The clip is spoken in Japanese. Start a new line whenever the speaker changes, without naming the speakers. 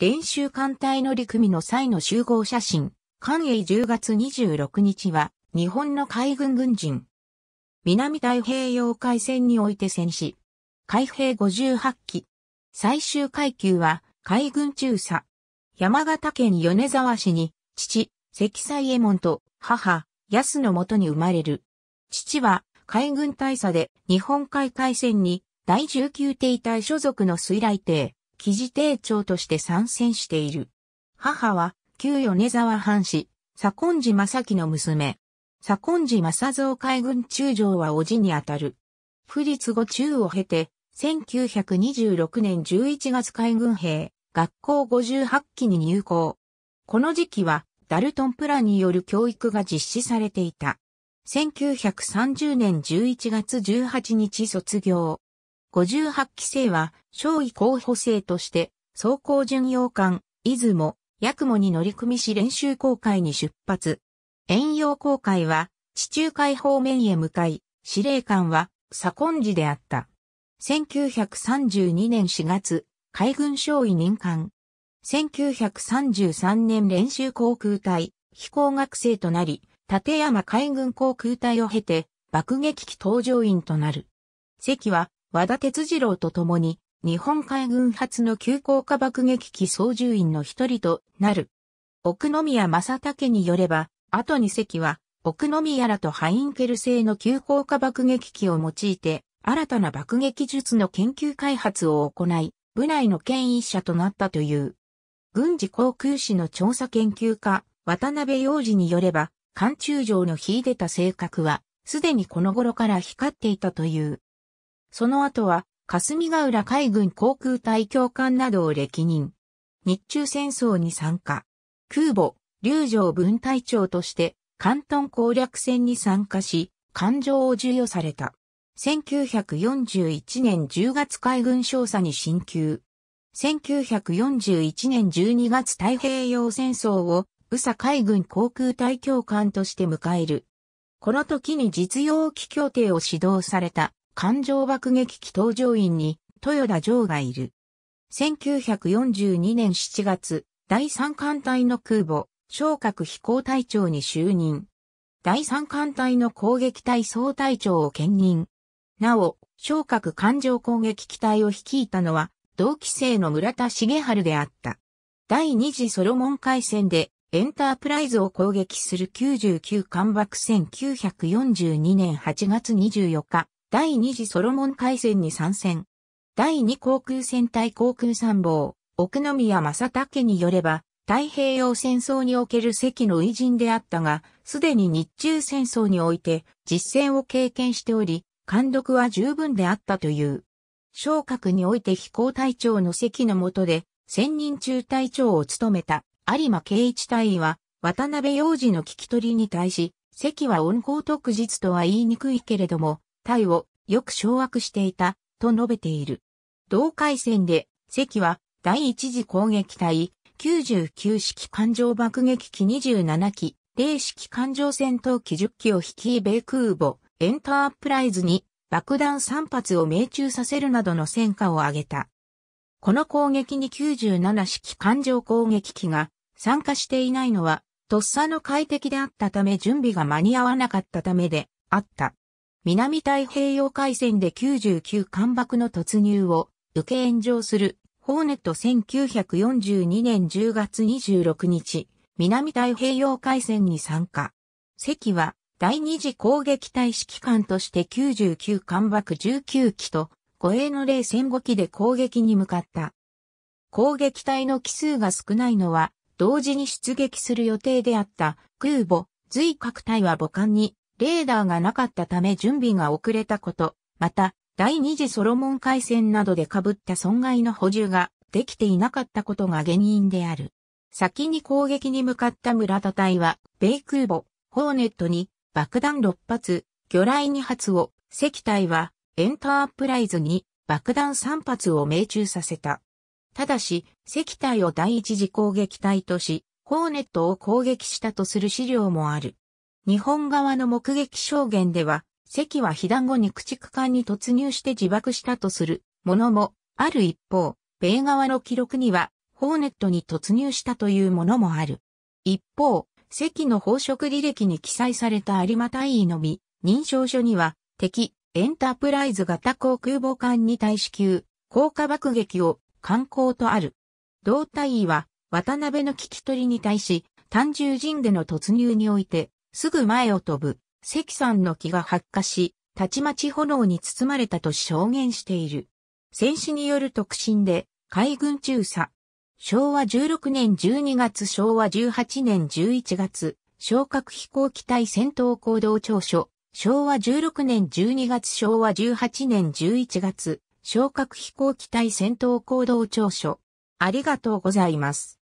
練習艦隊乗組の際の集合写真、艦英10月26日は、日本の海軍軍人。南太平洋海戦において戦死。海兵58機。最終階級は、海軍中佐。山形県米沢市に、父、関西右衛門と、母、安のもとに生まれる。父は、海軍大佐で、日本海海戦に、第19艇隊所属の水雷艇、記事定長として参戦している。母は、旧米沢藩士、左近寺正樹の娘。左近寺正蔵海軍中将は叔父にあたる。不立後中を経て、1926年11月海軍兵、学校58期に入校。この時期は、ダルトンプラによる教育が実施されていた。1930年11月18日卒業。58期生は少尉候補生として、走行巡洋艦、出雲、八雲に乗り組みし練習航海に出発。遠洋航海は、地中海方面へ向かい、司令官は、左近寺であった。1932年4月、海軍少尉任官。1933年練習航空隊、飛行学生となり、立山海軍航空隊を経て、爆撃機搭乗員となる。席は、和田哲次郎と共に、日本海軍初の急降下爆撃機操縦員の一人となる。奥宮正武によれば、あと二隻は、奥宮らとハインケル製の急降下爆撃機を用いて、新たな爆撃術の研究開発を行い、部内の権威者となったという。軍事航空士の調査研究家、渡辺洋二によれば、艦中上の秀でた性格は、すでにこの頃から光っていたという。その後は、霞ヶ浦海軍航空隊教官などを歴任。日中戦争に参加。空母、龍城分隊長として、関東攻略戦に参加し、艦上を授与された。1941年10月海軍少佐に進級。1941年12月太平洋戦争を、宇佐海軍航空隊教官として迎える。この時に実用機協定を指導された艦上爆撃機搭乗員に豊田城がいる。1942年7月、第三艦隊の空母、昇格飛行隊長に就任。第三艦隊の攻撃隊総隊長を兼任。なお、昇格艦上攻撃機隊を率いたのは、同期生の村田重春であった。第二次ソロモン海戦で、エンタープライズを攻撃する99艦爆1942年8月24日、第二次ソロモン海戦に参戦。第二航空戦隊航空参謀、奥宮正武によれば、太平洋戦争における関の偉人であったが、すでに日中戦争において実戦を経験しており、監督は十分であったという。昇格において飛行隊長の席の下で、専任中隊長を務めた有馬圭一隊員は、渡辺洋二の聞き取りに対し、席は温厚特実とは言いにくいけれども、隊をよく掌握していた、と述べている。同海戦で、関は第一次攻撃隊、99式艦上爆撃機27機、0式艦上戦闘機10機を率い米空母、エンタープライズに爆弾3発を命中させるなどの戦果を挙げた。この攻撃に97式艦上攻撃機が参加していないのは、とっさの快適であったため準備が間に合わなかったためであった。南太平洋海戦で99艦爆の突入を受け炎上するホーネット1942年10月26日、南太平洋海戦に参加。関は第二次攻撃隊指揮官として99艦爆19機と護衛の零戦5機で攻撃に向かった。攻撃隊の機数が少ないのは同時に出撃する予定であった空母、随各隊は母艦にレーダーがなかったため準備が遅れたこと、また、第二次ソロモン海戦などで被った損害の補充ができていなかったことが原因である。先に攻撃に向かった村田隊は、米空母、ホーネットに爆弾6発、魚雷2発を、石隊はエンタープライズに爆弾3発を命中させた。ただし、石隊を第一次攻撃隊とし、ホーネットを攻撃したとする資料もある。日本側の目撃証言では、関は被弾後に駆逐艦に突入して自爆したとするものも、ある一方、米側の記録には、ホーネットに突入したというものもある。一方、関の宝飾履歴に記載された有馬大尉のみ、認証書には、敵、エンタープライズ型航空母艦に対し級、降下爆撃を、観行とある。同隊員は、渡辺の聞き取りに対し、単獣陣での突入において、すぐ前を飛ぶ、関さんの木が発火し、たちまち炎に包まれたと証言している。戦死による特進で、海軍中佐。昭和16年12月昭和18年11月、昇格飛行機隊戦闘行動調書。昭和16年12月昭和18年11月、昇格飛行機隊戦闘行動調書。ありがとうございます。